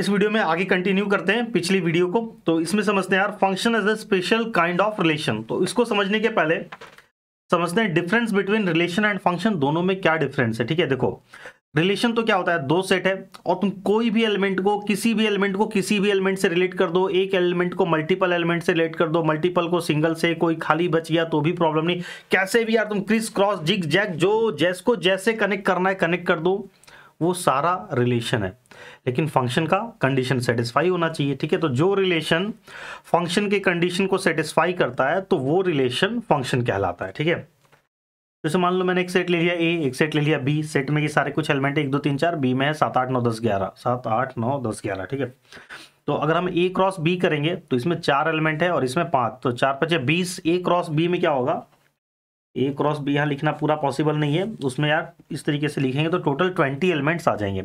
इस वीडियो में आगे कंटिन्यू करते हैं पिछली वीडियो को तो इसमें समझते हैं यार function as a special kind of relation तो इसको समझने के पहले समझते हैं difference between relation and function दोनों में क्या डिफरेंस है ठीक है देखो रिलेशन तो क्या होता है दो सेट है और तुम कोई भी एलिमेंट को किसी भी एलिमेंट को किसी भी एलिमेंट से रिलेट कर दो एक एलिमेंट को मल्टीपल एलिमेंट से रिलेट कर दो मल्टीपल को सिंगल से कोई खाली बच गया तो भी प्रॉब्लम नहीं कैसे भी यार तुम क्रिस क्रॉस जिग जैक जो जैस को जैसे कनेक्ट करना है कनेक्ट कर दो वो सारा रिलेशन है लेकिन फंक्शन का कंडीशन सेटिस्फाई होना चाहिए ठीक है तो जो रिलेशन फंक्शन के कंडीशन को सेटिस्फाई करता है तो वो रिलेशन फंक्शन कहलाता है ठीक है जैसे तो मान लो मैंने एक सेट ले लिया ए एक सेट ले लिया बी सेट में ये सारे कुछ एलिमेंट एक दो तीन चार बी में है सात आठ नौ दस ग्यारह सात आठ नौ दस ग्यारह ठीक है तो अगर हम ए क्रॉस बी करेंगे तो इसमें चार एलिमेंट है और इसमें पांच तो चार पचे बीस ए क्रॉस बी में क्या होगा ए क्रॉस बी यहाँ लिखना पूरा पॉसिबल नहीं है उसमें यार इस तरीके से लिखेंगे तो टोटल ट्वेंटी एलिमेंट्स आ जाएंगे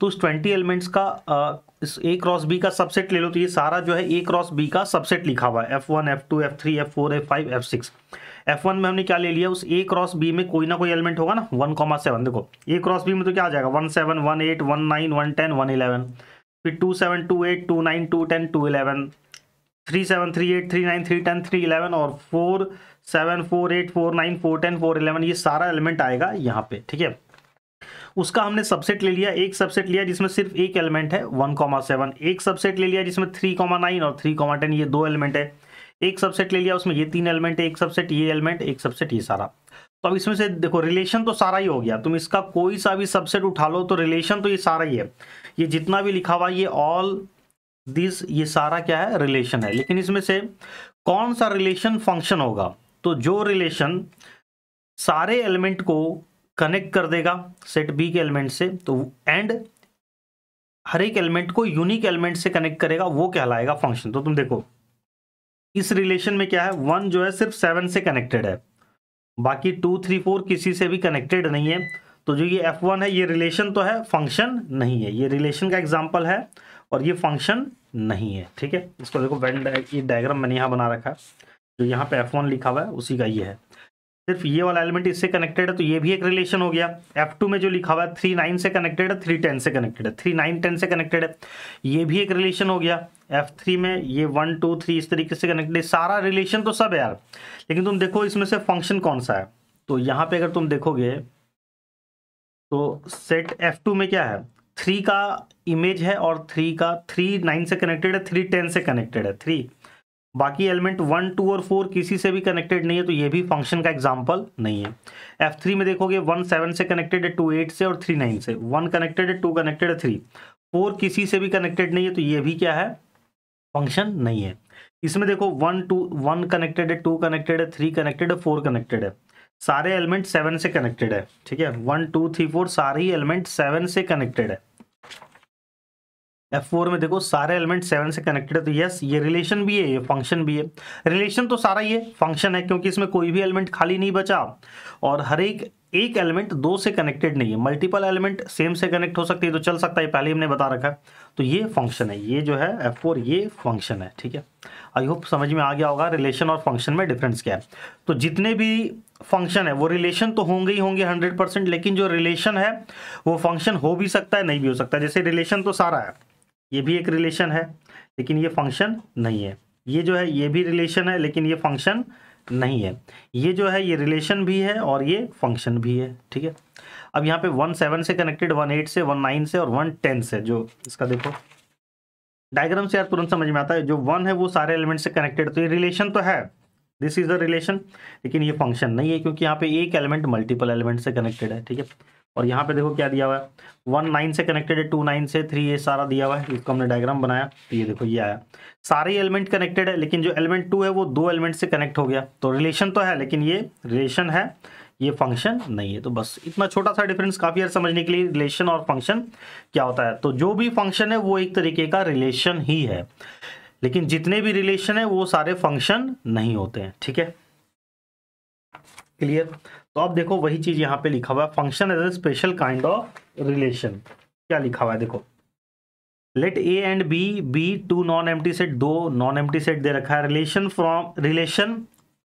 तो उस ट्वेंटी एलिमेंट्स का इस ए क्रॉस बी का सबसेट ले लो तो ये सारा जो है ए क्रॉस बी का सबसेट लिखा हुआ है F one F two F three F four F five F six F one में हमने क्या ले लिया उस ए क्रॉस बी में कोई ना कोई एलिमेंट होगा ना वन कॉमा सेवन देखो ए क्रॉस बी में तो क्या आ जाएगा one seven one eight one nine one ten one eleven फिर two seven two eight two nine two ten two eleven three seven three eight three nine three ten three eleven और four seven four eight four nine four ten four eleven ये सारा element आएगा यहाँ पे ठीक है उसका हमने सबसेट ले लिया एक सबसेट लिया जिसमें सिर्फ एक एलिमेंट है वन कॉमा सेवन एक सबसेट ले लिया जिसमें थ्री कॉमा नाइन और थ्री कॉमा टेन ये दो एलिमेंट है एक सबसेट ले लिया उसमें ये तीन एलिमेंट है एक सबसेट ये एलिमेंट एक सबसेट ये सारा तो अब इसमें से देखो रिलेशन तो सारा ही हो गया तुम इसका कोई सा भी सबसेट उठा लो तो रिलेशन तो ये सारा ही है ये जितना भी लिखा हुआ ये ऑल दिस ये सारा क्या है रिलेशन है लेकिन इसमें से कौन सा रिलेशन फंक्शन होगा तो जो रिलेशन सारे एलिमेंट को कनेक्ट कर देगा सेट बी के एलिमेंट से तो एंड हर एक एलिमेंट को यूनिक एलिमेंट से कनेक्ट करेगा वो कहलाएगा फंक्शन तो तुम देखो इस रिलेशन में क्या है वन जो है सिर्फ सेवन से कनेक्टेड है बाकी टू थ्री फोर किसी से भी कनेक्टेड नहीं है तो जो ये एफ वन है ये रिलेशन तो है फंक्शन नहीं है ये रिलेशन का एग्जाम्पल है और ये फंक्शन नहीं है ठीक है इसको देखो वेन ये डायग्राम मैंने यहाँ बना रखा है जो यहाँ पे एफ वन लिखा हुआ है उसी का ये है सिर्फ ये वाला एलिमेंट इससे कनेक्टेड है तो ये भी एक रिलेशन हो गया एफ टू में जो लिखा हुआ है थ्री नाइन से कनेक्टेड है थ्री टेन से कनेक्टेड है थ्री नाइन टेन से कनेक्टेड है ये भी एक रिलेशन हो गया एफ थ्री में ये वन टू थ्री इस तरीके से कनेक्टेड है सारा रिलेशन तो सब है यार लेकिन तुम देखो इसमें से फंक्शन कौन सा है तो यहाँ पे अगर तुम देखोगे तो सेट एफ टू में क्या है थ्री का इमेज है और थ्री का थ्री नाइन से कनेक्टेड है थ्री टेन से कनेक्टेड है थ्री बाकी एलिमेंट वन टू और फोर किसी से भी कनेक्टेड नहीं है तो ये भी फंक्शन का एग्जाम्पल नहीं है एफ थ्री में देखोगे वन सेवन से कनेक्टेड है टू एट से और थ्री नाइन से वन कनेक्टेड है टू कनेक्टेड है थ्री फोर किसी से भी कनेक्टेड नहीं है तो ये भी क्या है फंक्शन नहीं है इसमें देखो वन टू वन कनेक्टेड है टू कनेक्टेड है थ्री कनेक्टेड है फोर कनेक्टेड है सारे एलिमेंट सेवन से कनेक्टेड है ठीक है वन टू थ्री फोर सारे ही एलिमेंट सेवन से कनेक्टेड है एफ फोर में देखो सारे एलिमेंट सेवन से कनेक्टेड है तो यस ये रिलेशन भी है ये फंक्शन भी है रिलेशन तो सारा ये फंक्शन है क्योंकि इसमें कोई भी एलिमेंट खाली नहीं बचा और हर एक एक एलिमेंट दो से कनेक्टेड नहीं है मल्टीपल एलिमेंट सेम से कनेक्ट हो सकती है तो चल सकता है पहले हमने बता रखा है तो ये फंक्शन है ये जो है एफ फोर ये फंक्शन है ठीक है आई होप समझ में आ गया होगा रिलेशन और फंक्शन में डिफरेंस क्या है तो जितने भी फंक्शन है वो रिलेशन तो होंगे ही होंगे हंड्रेड परसेंट लेकिन जो रिलेशन है वो फंक्शन हो भी सकता है नहीं भी हो सकता है जैसे रिलेशन तो सारा है ये भी एक रिलेशन है लेकिन ये फंक्शन नहीं है ये जो है ये भी रिलेशन है लेकिन ये फंक्शन नहीं है ये जो है ये रिलेशन भी है और ये फंक्शन भी है ठीक है अब यहाँ पे वन सेवन से कनेक्टेड वन एट से वन नाइन से और वन टेन से जो इसका देखो डायग्राम से यार तुरंत समझ में आता है जो वन है वो सारे एलिमेंट से कनेक्टेड तो ये रिलेशन तो है दिस इज द रिलेशन लेकिन ये फंक्शन नहीं है क्योंकि यहाँ पे एक एलिमेंट मल्टीपल एलिमेंट से कनेक्टेड है ठीक है और यहाँ पे देखो क्या दिया हुआ है वन नाइन से कनेक्टेड है टू नाइन से थ्री ये सारा दिया हुआ है इसको हमने डायग्राम बनाया तो ये देखो ये आया सारे एलिमेंट कनेक्टेड है लेकिन जो एलिमेंट टू है वो दो एलिमेंट से कनेक्ट हो गया तो रिलेशन तो है लेकिन ये रिलेशन है ये फंक्शन नहीं है तो बस इतना छोटा सा डिफरेंस काफ़ी यार समझने के लिए रिलेशन और फंक्शन क्या होता है तो जो भी फंक्शन है वो एक तरीके का रिलेशन ही है लेकिन जितने भी रिलेशन है वो सारे फंक्शन नहीं होते हैं ठीक है थीके? क्लियर तो आप देखो वही चीज यहाँ पे लिखा हुआ है function as a special kind of relation क्या लिखा हुआ है देखो let A and B be two non empty set दो नॉन एम्प्टी सेट दे रखा है रिलेशन फ्रॉम रिलेशन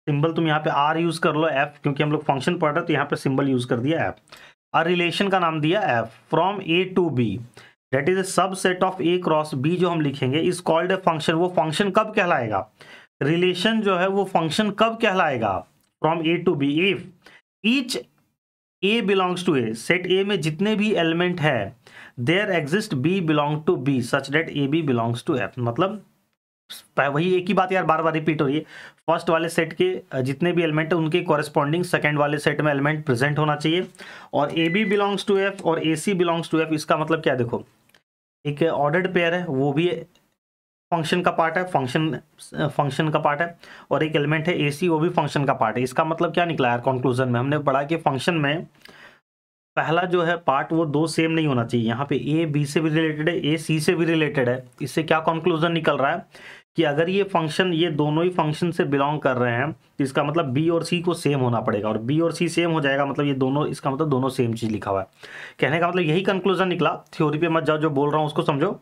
सिंबल तुम यहाँ पे आर यूज कर लो एफ क्योंकि हम लोग फंक्शन पढ़ रहे हैं तो यहाँ पे सिंबल यूज कर दिया एफ और रिलेशन का नाम दिया F from A to B that is a subset of A cross B जो हम लिखेंगे इज कॉल्ड ए फंक्शन वो फंक्शन कब कहलाएगा रिलेशन जो है वो फंक्शन कब कहलाएगा from A to B if each A belongs to A set A में जितने भी एलिमेंट है there exist B belong to B such that A B belongs to F मतलब वही एक ही बात यार बार बार रिपीट हो रही है फर्स्ट वाले सेट के जितने भी एलिमेंट है उनके कॉरेस्पॉन्डिंग सेकेंड वाले सेट में एलिमेंट प्रेजेंट होना चाहिए और A B belongs to F और A C belongs to F इसका मतलब क्या देखो एक ऑर्डर्ड पेयर है वो भी फंक्शन का पार्ट है फंक्शन फंक्शन का पार्ट है और एक एलिमेंट है ए सी वो भी फंक्शन का पार्ट है इसका मतलब क्या निकला है कंक्लूजन में हमने पढ़ा कि फंक्शन में पहला जो है पार्ट वो दो सेम नहीं होना चाहिए यहाँ पे ए बी से भी रिलेटेड है ए सी से भी रिलेटेड है इससे क्या कंक्लूजन निकल रहा है कि अगर ये फंक्शन ये दोनों ही फंक्शन से बिलोंग कर रहे हैं तो इसका मतलब बी और सी को सेम होना पड़ेगा और बी और सी सेम हो जाएगा मतलब ये दोनों इसका मतलब दोनों सेम चीज़ लिखा हुआ है कहने का मतलब यही कंक्लूजन निकला थ्योरी पे मत जाओ जो बोल रहा हूँ उसको समझो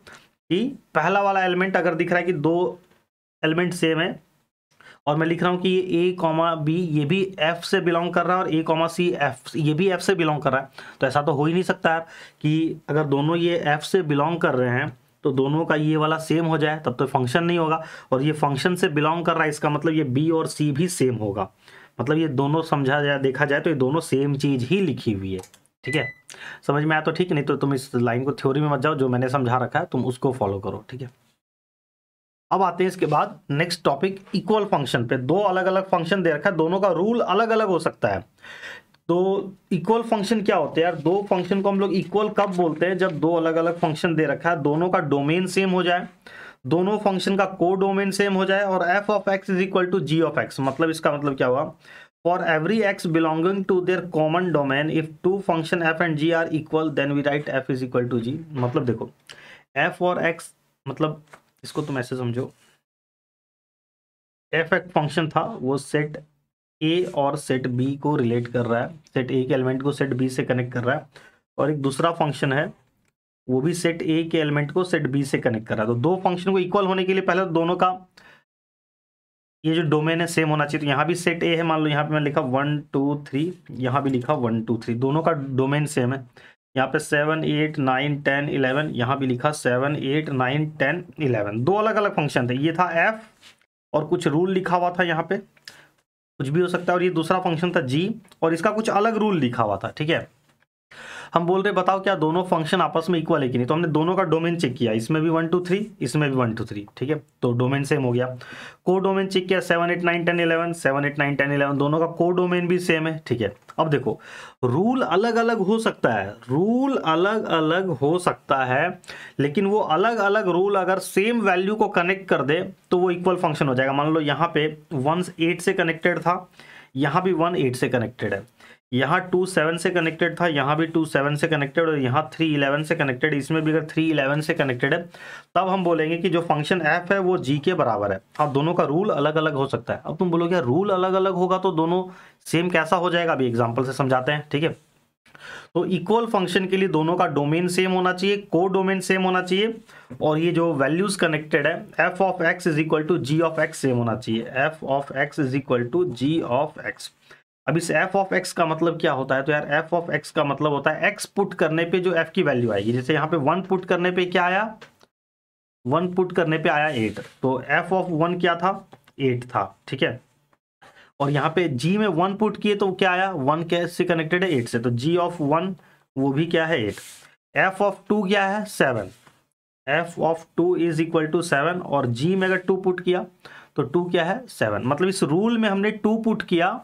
कि पहला वाला एलिमेंट अगर दिख रहा है कि दो एलिमेंट सेम है और मैं लिख रहा हूँ कि ये ए कॉमा बी ये भी एफ से बिलोंग कर रहा है और ए कॉमा सी एफ ये भी एफ से बिलोंग कर रहा है तो ऐसा तो हो ही नहीं सकता है कि अगर दोनों ये एफ से बिलोंग कर रहे हैं तो दोनों का ये वाला सेम हो जाए तब तो फंक्शन नहीं होगा और ये फंक्शन से बिलोंग कर रहा है इसका मतलब ये बी और सी भी सेम होगा मतलब ये दोनों समझा जाए देखा जाए तो ये दोनों सेम चीज़ ही लिखी हुई है ठीक है समझ में आया तो ठीक नहीं तो तुम इस लाइन को थ्योरी में मत जाओ जो मैंने समझा रखा है तुम उसको फॉलो करो ठीक है अब आते हैं इसके बाद नेक्स्ट टॉपिक इक्वल फंक्शन पे दो अलग अलग फंक्शन दे रखा है दोनों का रूल अलग अलग हो सकता है तो इक्वल फंक्शन क्या होते हैं यार दो फंक्शन को हम लोग इक्वल कब बोलते हैं जब दो अलग अलग फंक्शन दे रखा है दोनों का डोमेन सेम हो जाए दोनों फंक्शन का को डोमेन सेम हो जाए और F of x is equal to G of X मतलब इसका मतलब क्या हुआ for every x belonging to their common domain if two function f and g are equal then we write f is equal to g मतलब देखो f और x मतलब इसको तुम ऐसे समझो f एक फंक्शन था वो सेट a और सेट b को रिलेट कर रहा है सेट a के एलिमेंट को सेट b से कनेक्ट कर रहा है और एक दूसरा फंक्शन है वो भी सेट a के एलिमेंट को सेट b से कनेक्ट कर रहा है तो दो फंक्शन को इक्वल होने के लिए पहले दोनों का ये जो डोमेन है सेम होना चाहिए तो यहाँ भी सेट ए है मान लो यहाँ पे मैं लिखा वन टू थ्री यहाँ भी लिखा वन टू थ्री दोनों का डोमेन सेम है यहाँ पे seven eight nine ten eleven यहाँ भी लिखा seven eight nine ten eleven दो अलग अलग फंक्शन थे ये था एफ और कुछ रूल लिखा हुआ था यहाँ पे कुछ भी हो सकता है और ये दूसरा फंक्शन था जी और इसका कुछ अलग रूल लिखा हुआ था ठीक है हम बोल रहे बताओ क्या दोनों फंक्शन आपस में इक्वल है कि नहीं तो हमने दोनों का डोमेन चेक किया इसमें भी वन टू थ्री इसमें भी वन टू थ्री ठीक है तो डोमेन सेम हो गया को डोमेन चेक किया seven eight nine ten eleven seven eight nine ten eleven दोनों का को डोमेन भी सेम है ठीक है अब देखो रूल अलग अलग हो सकता है रूल अलग अलग हो सकता है लेकिन वो अलग अलग रूल अगर सेम वैल्यू को कनेक्ट कर दे तो वो इक्वल फंक्शन हो जाएगा मान लो यहाँ पे वन एट से कनेक्टेड था यहाँ भी वन एट से कनेक्टेड है यहाँ टू सेवन से कनेक्टेड था यहाँ भी टू सेवन से कनेक्टेड और यहाँ थ्री इलेवन से कनेक्टेड इसमें भी अगर थ्री इलेवन से कनेक्टेड है तब हम बोलेंगे कि जो फंक्शन एफ है वो जी के बराबर है अब दोनों का रूल अलग अलग हो सकता है अब तुम बोलोगे रूल अलग अलग होगा तो दोनों सेम कैसा हो जाएगा अभी एग्जाम्पल से समझाते हैं ठीक है तो इक्वल फंक्शन के लिए दोनों का डोमेन सेम होना चाहिए को डोमेन सेम होना चाहिए और ये जो वैल्यूज कनेक्टेड है F of x is equal to G of X same होना चाहिए F of x is equal to G of X अब इस एफ ऑफ एक्स का मतलब क्या होता है तो यार एफ ऑफ एक्स का मतलब होता है एक्स पुट करने पे जो एफ की वैल्यू आएगी जैसे यहाँ पे वन पुट करने पे क्या आया वन पुट करने पे आया एट तो एफ ऑफ वन क्या था एट था ठीक है और यहाँ पे जी में वन पुट किए तो क्या आया वन कैसे कनेक्टेड है एट से तो जी ऑफ वन वो भी क्या है एट एफ ऑफ टू क्या है seven F of two is equal to seven और जी में अगर टू पुट किया तो टू क्या है सेवन मतलब इस रूल में हमने टू पुट किया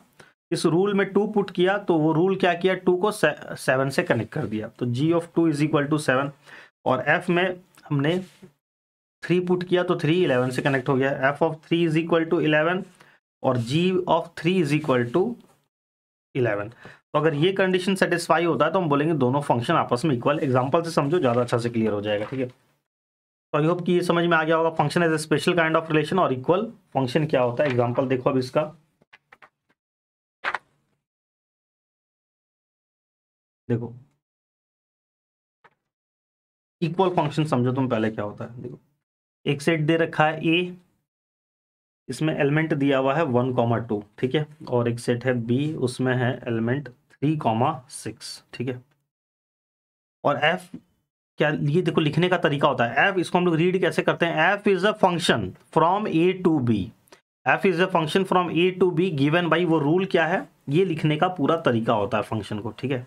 इस रूल में टू पुट किया तो वो रूल क्या किया टू को सेवन से कनेक्ट कर दिया तो G of two is equal to seven और एफ में हमने थ्री पुट किया तो थ्री इलेवन से कनेक्ट हो गया F of three is equal to eleven और G of three is equal to eleven तो अगर ये कंडीशन सेटिस्फाई होता है तो हम बोलेंगे दोनों फंक्शन आपस में इक्वल एग्जाम्पल से समझो ज़्यादा अच्छा से क्लियर हो जाएगा ठीक है तो आई होप कि ये समझ में आ गया होगा function as a special kind of relation और इक्वल फंक्शन क्या होता है एग्जाम्पल देखो अब इसका देखो इक्वल फंक्शन समझो तुम पहले क्या होता है देखो एक सेट दे रखा है ए इसमें एलिमेंट दिया हुआ है वन कॉमा टू ठीक है और एक सेट है बी उसमें है एलिमेंट थ्री कॉमा सिक्स ठीक है और एफ क्या ये देखो लिखने का तरीका होता है एफ इसको हम लोग रीड कैसे करते हैं F is a function from A to B F is a function from A to B given by वो रूल क्या है ये लिखने का पूरा तरीका होता है फंक्शन को ठीक है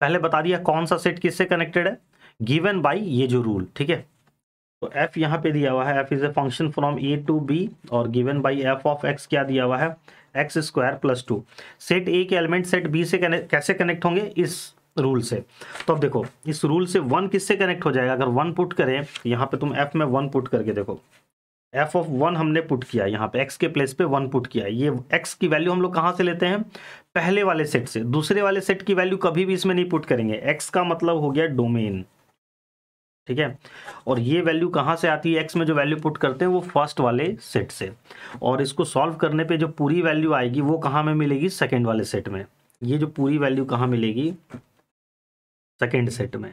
पहले बता दिया कौन सा सेट किससे कनेक्टेड है गिवन बाई ये जो रूल ठीक है तो एफ यहाँ पे दिया हुआ है F is a function from A to B और given by F of x क्या दिया हुआ है x square plus two set A के एलिमेंट सेट बी से कने, कैसे कनेक्ट होंगे इस रूल से तो अब देखो इस रूल से वन किससे कनेक्ट हो जाएगा अगर वन पुट करें तो यहाँ पे तुम एफ में वन पुट करके देखो एफ ऑफ वन हमने पुट किया यहाँ पे एक्स के प्लेस पे वन पुट किया ये एक्स की वैल्यू हम लोग कहाँ से लेते हैं पहले वाले सेट से दूसरे वाले सेट की वैल्यू कभी भी इसमें नहीं पुट करेंगे एक्स का मतलब हो गया डोमेन ठीक है और ये वैल्यू कहां से आती है एक्स में जो वैल्यू पुट करते हैं वो फर्स्ट वाले सेट से और इसको सॉल्व करने पे जो पूरी वैल्यू आएगी वो कहां में मिलेगी सेकेंड वाले सेट में ये जो पूरी वैल्यू कहां मिलेगी सेकेंड सेट में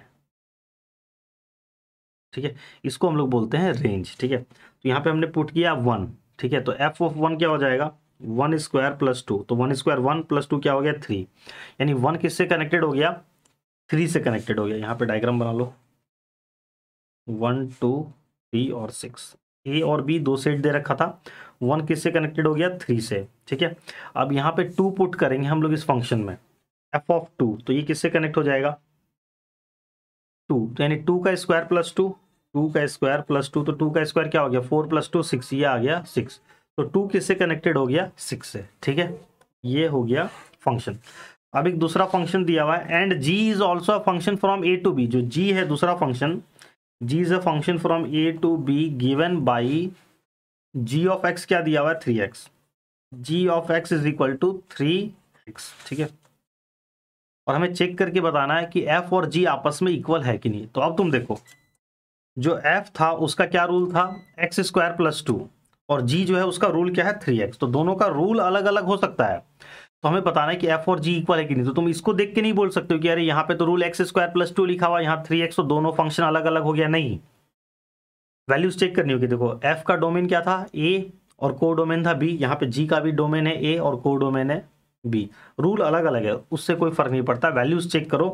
ठीक है इसको हम लोग बोलते हैं रेंज ठीक है तो यहां पर हमने पुट किया वन ठीक है तो एफ ऑफ वन क्या हो जाएगा वन स्क्वायर प्लस टू तो one square one plus two क्या हो गया थ्री यानी वन किससे कनेक्टेड हो गया थ्री से कनेक्टेड हो गया यहाँ पे डायग्राम बना लो वन टू थ्री और सिक्स ए और बी दो सेट दे रखा था वन किससे कनेक्टेड हो गया थ्री से ठीक है अब यहाँ पे टू पुट करेंगे हम लोग इस फंक्शन में एफ ऑफ टू तो ये किससे कनेक्ट हो जाएगा टू यानी टू का स्क्वायर प्लस टू टू का स्क्वायर प्लस टू तो टू का स्क्वायर क्या हो गया फोर प्लस टू सिक्स ये आ गया सिक्स तो टू किससे कनेक्टेड हो गया सिक्स से ठीक है ये हो गया फंक्शन अब एक दूसरा फंक्शन दिया हुआ है and G is also a function from A to B जो जी है दूसरा function G is a function from A to B given by G of x क्या दिया हुआ है three x G of x is equal to three x ठीक है और हमें चेक करके बताना है कि एफ और जी आपस में इक्वल है कि नहीं तो अब तुम देखो जो एफ था उसका क्या रूल था एक्स स्क्वायर प्लस टू और जी जो है उसका रूल क्या है थ्री एक्स तो दोनों का रूल अलग अलग हो सकता है तो हमें बताना है कि एफ और जी इक्वल है कि नहीं तो तुम इसको देख के नहीं बोल सकते हो कि अरे यहाँ पे तो rule x square plus two लिखा हुआ यहाँ थ्री एक्स तो दोनों फंक्शन अलग अलग हो गया नहीं वैल्यूज चेक करनी होगी देखो एफ का डोमेन क्या था ए और को डोमेन था बी यहाँ पे जी का भी डोमेन है ए और को डोमेन है बी रूल अलग अलग है उससे कोई फर्क नहीं पड़ता वैल्यूज चेक करो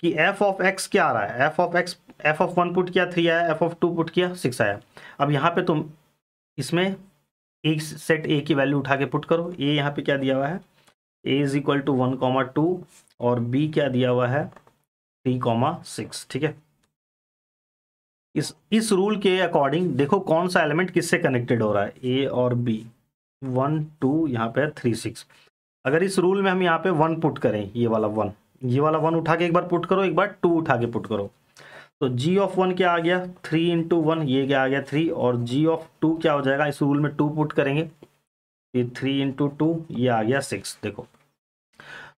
कि एफ ऑफ एक्स क्या आ रहा है F of x F of one put किया थ्री आया एफ ऑफ टू पुट किया सिक्स आया अब यहाँ पे तुम इसमें एक सेट ए की वैल्यू उठा के पुट करो ए यहाँ पे क्या दिया हुआ है A is equal to one comma two और बी क्या दिया हुआ है थ्री कॉमा सिक्स ठीक है इस इस रूल के अकॉर्डिंग देखो कौन सा एलिमेंट किससे कनेक्टेड हो रहा है ए और बी वन टू यहाँ पे थ्री सिक्स अगर इस रूल में हम यहाँ पे वन पुट करें ये वाला वन ये वाला वन उठा के एक बार पुट करो एक बार टू उठा के पुट करो तो g ऑफ वन क्या आ गया थ्री इंटू वन ये क्या आ गया थ्री और g ऑफ टू क्या हो जाएगा इस रूल में टू पुट करेंगे ये थ्री इंटू टू ये आ गया सिक्स देखो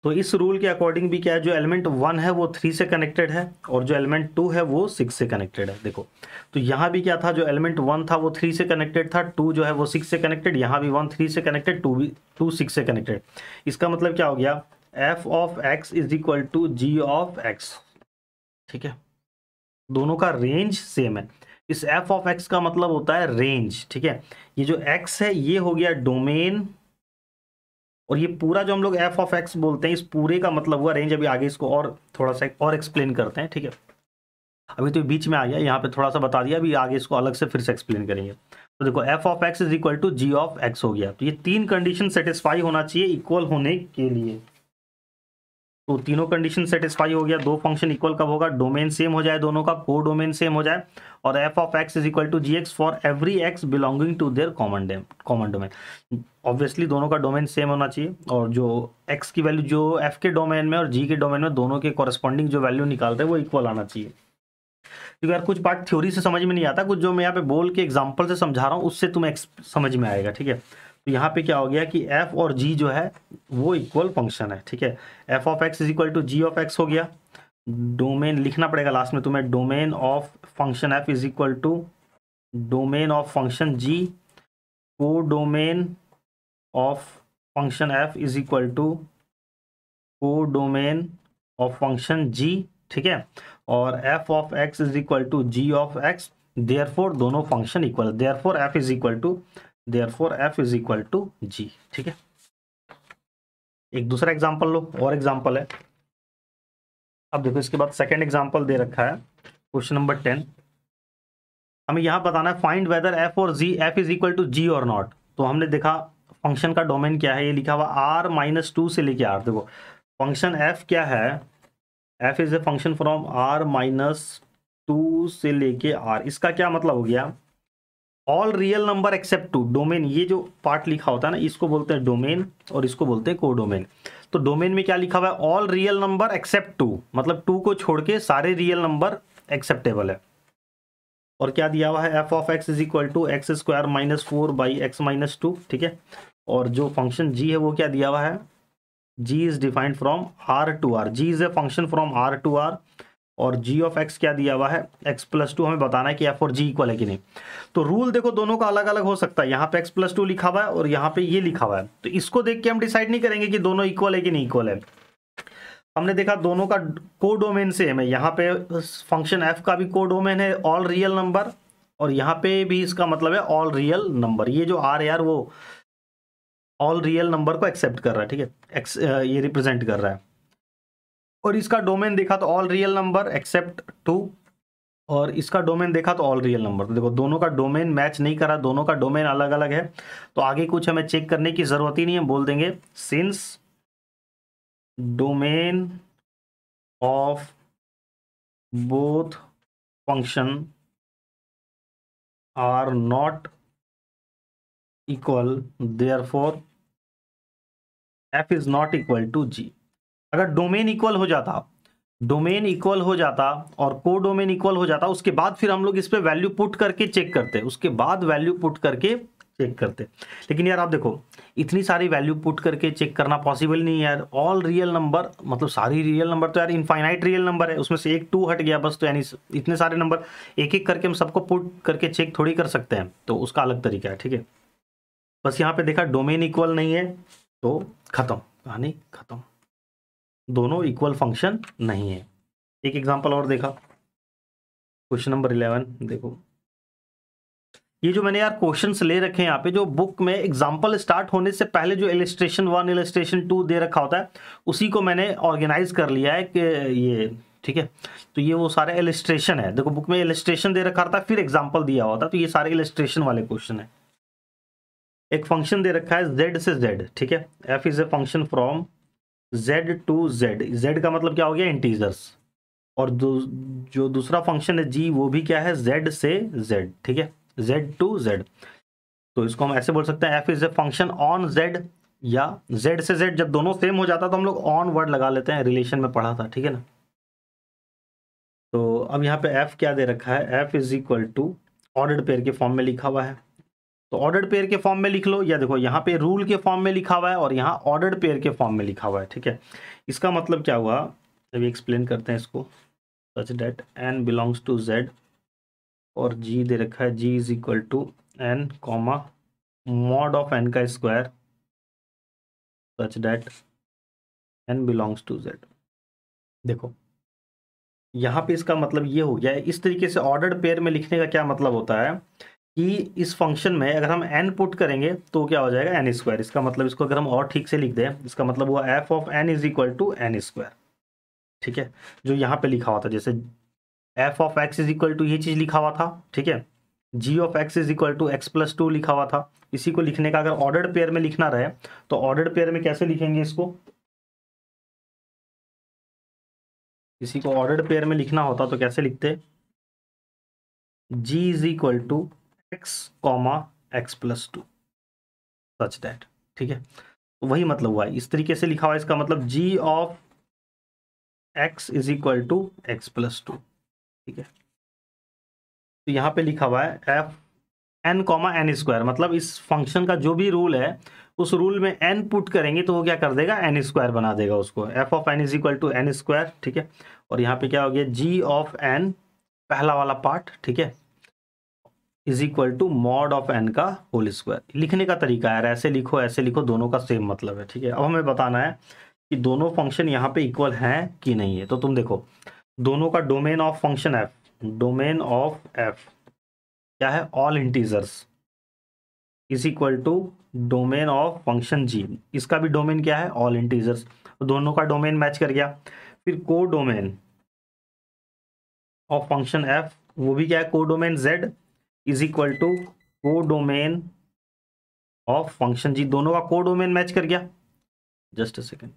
तो इस रूल के अकॉर्डिंग भी क्या है जो एलिमेंट वन है वो थ्री से कनेक्टेड है और जो एलिमेंट टू है वो सिक्स से कनेक्टेड है देखो तो यहाँ भी क्या था जो एलिमेंट वन था वो थ्री से कनेक्टेड था टू जो है वो सिक्स से कनेक्टेड यहाँ भी वन थ्री से कनेक्टेड टू भी टू सिक्स से कनेक्टेड इसका मतलब क्या हो गया F of x is equal to G of x ठीक है दोनों का रेंज सेम है इस एफ ऑफ एक्स का मतलब होता है रेंज ठीक है ये जो एक्स है ये हो गया डोमेन और ये पूरा जो हम लोग एफ ऑफ एक्स बोलते हैं इस पूरे का मतलब हुआ रेंज अभी आगे इसको और थोड़ा सा और एक्सप्लेन करते हैं ठीक है अभी तो बीच में आ गया यहाँ पे थोड़ा सा बता दिया अभी आगे इसको अलग से फिर से एक्सप्लेन करेंगे तो देखो F of x is equal to G of x हो गया तो ये तीन कंडीशन सेटिस्फाई होना चाहिए इक्वल होने के लिए तो तीनों कंडीशन सेटिस्फाई हो गया दो फंक्शन इक्वल कब होगा डोमेन सेम हो जाए दोनों का को डोमेन सेम हो जाए और F of x is equal to G x for every x belonging to their common common domain obviously दोनों का डोमेन सेम होना चाहिए और जो एक्स की वैल्यू जो एफ के डोमेन में और जी के डोमेन में दोनों के कॉरेस्पॉन्डिंग जो वैल्यू निकालते हैं वो इक्वल आना चाहिए क्योंकि यार कुछ पार्ट थ्योरी से समझ में नहीं आता कुछ जो मैं यहाँ पे बोल के एग्जाम्पल से समझा रहा हूँ उससे तुम्हें समझ में आएगा ठीक है तो यहाँ पे क्या हो गया कि f और g जो है वो इक्वल फंक्शन है ठीक है F of x is equal to G of x हो गया डोमेन लिखना पड़ेगा लास्ट में तुम्हें domain of function F is equal to domain of function G codomain of function F is equal to codomain of function G ठीक है और F of x is equal to G of x there दोनों function equal therefore F is equal to therefore F is equal to G ठीक है एक दूसरा example लो और example है अब देखो इसके बाद सेकेंड एग्जाम्पल दे रखा है क्वेश्चन नंबर टेन हमें यहां बताना है फाइंड वेदर एफ और G F is equal to G और नॉट तो हमने देखा फंक्शन का डोमेन क्या है ये लिखा हुआ आर माइनस टू से लेके आर देखो फंक्शन एफ क्या है F is a function from R minus two से लेके आर इसका क्या मतलब हो गया all real number except two domain ये जो पार्ट लिखा होता है ना इसको बोलते हैं डोमेन और इसको बोलते हैं को डोमेन तो डोमेन में क्या लिखा हुआ है all real number except two मतलब टू को छोड़ के सारे रियल नंबर एक्सेप्टेबल है और क्या दिया हुआ है F of x is equal to x square minus four by x minus two ठीक है और जो फंक्शन जी है वो क्या दिया हुआ है G is defined from R to R G is a function from R to R और जी ऑफ एक्स क्या दिया हुआ है एक्स प्लस टू हमें बताना है कि एफ और जी इक्वल है कि नहीं तो रूल देखो दोनों का अलग अलग हो सकता है यहाँ पे एक्स प्लस टू लिखा हुआ है और यहाँ पे ये लिखा हुआ है तो इसको देख के हम डिसाइड नहीं करेंगे कि दोनों इक्वल है कि नहीं इक्वल है हमने देखा दोनों का को डोमेन सेम है यहाँ पे फंक्शन एफ का भी को डोमेन है ऑल रियल नंबर और यहाँ पे भी इसका मतलब है ऑल रियल नंबर ये जो आर यार वो ऑल रियल नंबर को एक्सेप्ट कर रहा है ठीक है ये रिप्रेजेंट कर रहा है और इसका डोमेन देखा तो all real number except two और इसका डोमेन देखा तो ऑल रियल नंबर देखो दोनों का डोमेन मैच नहीं करा दोनों का डोमेन अलग अलग है तो आगे कुछ हमें चेक करने की जरूरत ही नहीं है बोल देंगे since domain of both function are not there therefore F is not equal to G अगर डोमेन इक्वल हो जाता डोमेन इक्वल हो जाता और को डोमेन इक्वल हो जाता उसके बाद फिर हम लोग इस पर वैल्यू पुट करके चेक करते उसके बाद वैल्यू पुट करके चेक करते लेकिन यार आप देखो इतनी सारी वैल्यू पुट करके चेक करना पॉसिबल नहीं है यार ऑल रियल नंबर मतलब सारी रियल नंबर तो यार इनफाइनाइट रियल नंबर है उसमें से एक टू हट गया बस तो यानी इतने सारे नंबर एक एक करके हम सबको पुट करके चेक थोड़ी कर सकते हैं तो उसका अलग तरीका है ठीक है बस यहाँ पे देखा डोमेन इक्वल नहीं है तो खत्म कहानी खत्म दोनों इक्वल फंक्शन नहीं है एक एग्जांपल और देखा क्वेश्चन नंबर इलेवन देखो ये जो मैंने यार क्वेश्चंस ले रखे हैं यहाँ पे जो बुक में एग्जांपल स्टार्ट होने से पहले जो इलेस्ट्रेशन वन इलेस्ट्रेशन टू दे रखा होता है उसी को मैंने ऑर्गेनाइज कर लिया है कि ये ठीक है तो ये वो सारे इलेस्ट्रेशन है देखो बुक में इलेस्ट्रेशन दे रखा था फिर एग्जाम्पल दिया हुआ था तो ये सारे इलिस्ट्रेशन वाले क्वेश्चन है एक फंक्शन दे रखा है जेड से जेड ठीक है F is a function from Z to Z Z का मतलब क्या हो गया इंटीजर्स और जो दूसरा फंक्शन है जी वो भी क्या है जेड से जेड ठीक है जेड टू जेड तो इसको हम ऐसे बोल सकते हैं F is a function on Z या जेड से जेड जब दोनों सेम हो जाता तो हम लोग ऑन वर्ड लगा लेते हैं रिलेशन में पढ़ा था ठीक है ना तो अब यहाँ पे एफ क्या दे रखा है F is equal to order pair के फॉर्म में लिखा हुआ है तो ऑर्डर्ड पेयर के फॉर्म में लिख लो या देखो यहाँ पे रूल के फॉर्म में लिखा हुआ है और यहाँ ऑर्डर्ड पेयर के फॉर्म में लिखा हुआ है ठीक है इसका मतलब क्या हुआ अभी एक्सप्लेन करते हैं इसको such that n belongs to Z और जी दे रखा है G is equal to n comma mod of n का square such that n belongs to Z देखो यहाँ पे इसका मतलब ये हो गया इस तरीके से ऑर्डर्ड पेयर में लिखने का क्या मतलब होता है कि इस फंक्शन में अगर हम एन पुट करेंगे तो क्या हो जाएगा एन स्क्वायर इसका मतलब इसको अगर हम और ठीक से लिख दें इसका मतलब हुआ F of n is equal to n square ठीक है जो यहाँ पे लिखा हुआ था जैसे F of x is equal to ये चीज़ लिखा हुआ था ठीक है G of x is equal to x plus two लिखा हुआ था इसी को लिखने का अगर ऑर्डर पेयर में लिखना रहे तो ऑर्डर पेयर में कैसे लिखेंगे इसको किसी को ऑर्डर पेयर में लिखना होता तो कैसे लिखते G is equal to x comma x plus two such that ठीक है तो वही मतलब हुआ है इस तरीके से लिखा हुआ है इसका मतलब G of x is equal to x plus two ठीक है तो यहाँ पे लिखा हुआ है F n comma n square मतलब इस फंक्शन का जो भी रूल है उस रूल में एन पुट करेंगे तो वो क्या कर देगा एन स्क्वायर बना देगा उसको F of n is equal to n square ठीक है और यहाँ पे क्या हो गया जी ऑफ एन पहला वाला पार्ट ठीक है is equal to mod of n का होल स्क्वायर लिखने का तरीका है ऐसे लिखो ऐसे लिखो दोनों का सेम मतलब है ठीक है अब हमें बताना है कि दोनों फंक्शन यहाँ पे इक्वल हैं कि नहीं है तो तुम देखो दोनों का domain of function F domain of F क्या है all integers is equal to domain of function G इसका भी डोमेन क्या है ऑल इंटीजर्स तो दोनों का डोमेन मैच कर गया फिर को डोमेन ऑफ फंक्शन एफ वो भी क्या है codomain Z is equal to codomain of function G दोनों का को डोमेन मैच कर गया जस्ट अ सेकेंड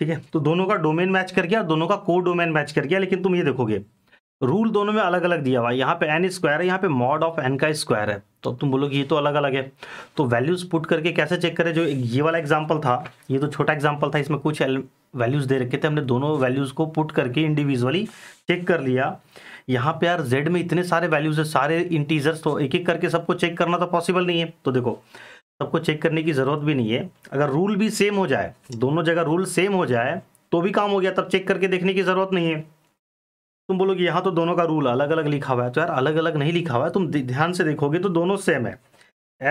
ठीक है तो दोनों का डोमेन मैच कर गया दोनों का को डोमेन मैच कर गया लेकिन तुम ये देखोगे रूल दोनों में अलग अलग दिया हुआ है यहाँ पे एन स्क्वायर है यहाँ पे मॉड ऑफ एन का स्क्वायर है तो तुम बोलोगे ये तो अलग अलग है तो वैल्यूज़ पुट करके कैसे चेक करें जो ये वाला एग्जाम्पल था ये तो छोटा एग्जाम्पल था इसमें कुछ वैल्यूज़ दे रखे थे हमने दोनों वैल्यूज़ को पुट करके इंडिविजुअली चेक कर लिया यहाँ पे यार जेड में इतने सारे वैल्यूज़ है सारे इंटीजर्स तो एक एक करके सबको चेक करना तो पॉसिबल नहीं है तो देखो सबको चेक करने की ज़रूरत भी नहीं है अगर रूल भी सेम हो जाए दोनों जगह रूल सेम हो जाए तो भी काम हो गया तब चेक करके देखने की ज़रूरत नहीं है तुम बोलोगे यहाँ तो दोनों का रूल अलग अलग लिखा हुआ है तो यार अलग अलग नहीं लिखा हुआ है तुम ध्यान से देखोगे तो दोनों सेम है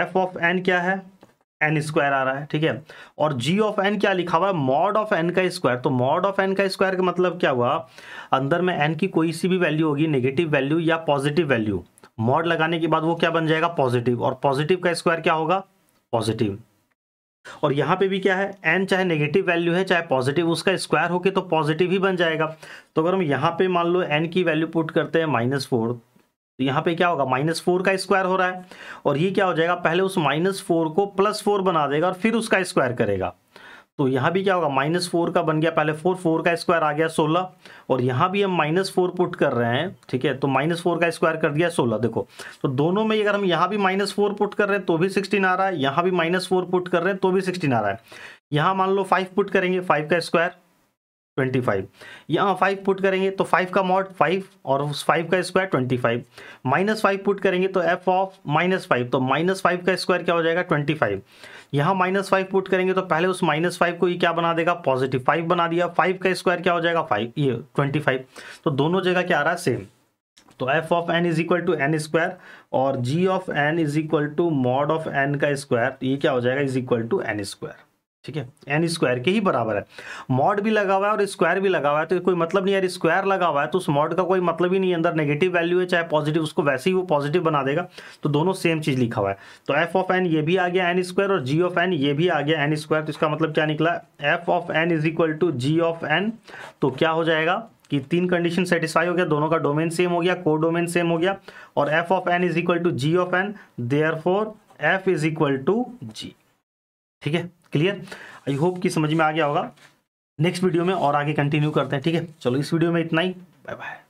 एफ ऑफ एन क्या है एन स्क्वायर आ रहा है ठीक है और जी ऑफ एन क्या लिखा हुआ है मॉड ऑफ एन का स्क्वायर तो मॉड ऑफ एन का स्क्वायर का मतलब क्या हुआ अंदर में एन की कोई सी भी वैल्यू होगी नेगेटिव वैल्यू या पॉजिटिव वैल्यू मॉड लगाने के बाद वो क्या बन जाएगा पॉजिटिव और पॉजिटिव का स्क्वायर क्या होगा पॉजिटिव और यहाँ पे भी क्या है एन चाहे नेगेटिव वैल्यू है चाहे पॉजिटिव उसका स्क्वायर होके तो पॉजिटिव ही बन जाएगा तो अगर हम यहाँ पे मान लो एन की वैल्यू पुट करते हैं माइनस फोर तो यहाँ पे क्या होगा माइनस फोर का स्क्वायर हो रहा है और ये क्या हो जाएगा पहले उस माइनस फोर को प्लस फोर बना देगा और फिर उसका स्क्वायर करेगा तो यहाँ भी क्या होगा माइनस फोर का बन गया पहले फोर फोर का स्क्वायर आ गया सोलह और यहाँ भी हम माइनस फोर पुट कर रहे हैं ठीक है तो माइनस फोर का स्क्वायर कर दिया सोलह देखो तो दोनों में अगर हम यहाँ भी माइनस फोर पुट कर रहे हैं तो भी सिक्सटीन आ रहा है यहाँ भी माइनस फोर पुट कर रहे हैं तो भी सिक्सटीन आ रहा है यहाँ मान लो फाइव पुट करेंगे फाइव का स्क्वायर ट्वेंटी फाइव यहाँ फाइव पुट करेंगे तो फाइव का मॉड फाइव और उस फाइव का square twenty five minus five put करेंगे तो एफ ऑफ माइनस फाइव तो माइनस फाइव का स्क्वायर क्या हो जाएगा ट्वेंटी फाइव यहाँ माइनस फाइव पुट करेंगे तो पहले उस माइनस फाइव को ये क्या बना देगा पॉजिटिव फाइव बना दिया फाइव का स्क्वायर क्या हो जाएगा फाइव ये ट्वेंटी फाइव तो दोनों जगह क्या आ रहा है सेम तो F of n is equal to n square और G of n is equal to mod of n का स्क्वायर ये क्या हो जाएगा is equal to n square ठीक है एन स्क्वायर के ही बराबर है मॉड भी लगा हुआ है और स्क्वायर भी लगा हुआ है तो कोई मतलब नहीं यार स्क्वायर लगा हुआ है तो उस मॉड का कोई मतलब ही नहीं अंदर नेगेटिव वैल्यू है चाहे पॉजिटिव उसको वैसे ही वो पॉजिटिव बना देगा तो दोनों सेम चीज़ लिखा हुआ है तो एफ ऑफ एन ये भी आ गया एन स्क्वायर और जी ऑफ एन ये भी आ गया एन स्क्वायर तो इसका मतलब क्या निकला F of n is equal to G of n तो क्या हो जाएगा कि तीन कंडीशन सेटिस्फाई हो गया दोनों का डोमेन सेम हो गया को डोमेन सेम हो गया और F of n is equal to G of n therefore F is equal to G ठीक है क्लियर आई होप कि समझ में आ गया होगा नेक्स्ट वीडियो में और आगे कंटिन्यू करते हैं ठीक है चलो इस वीडियो में इतना ही बाय बाय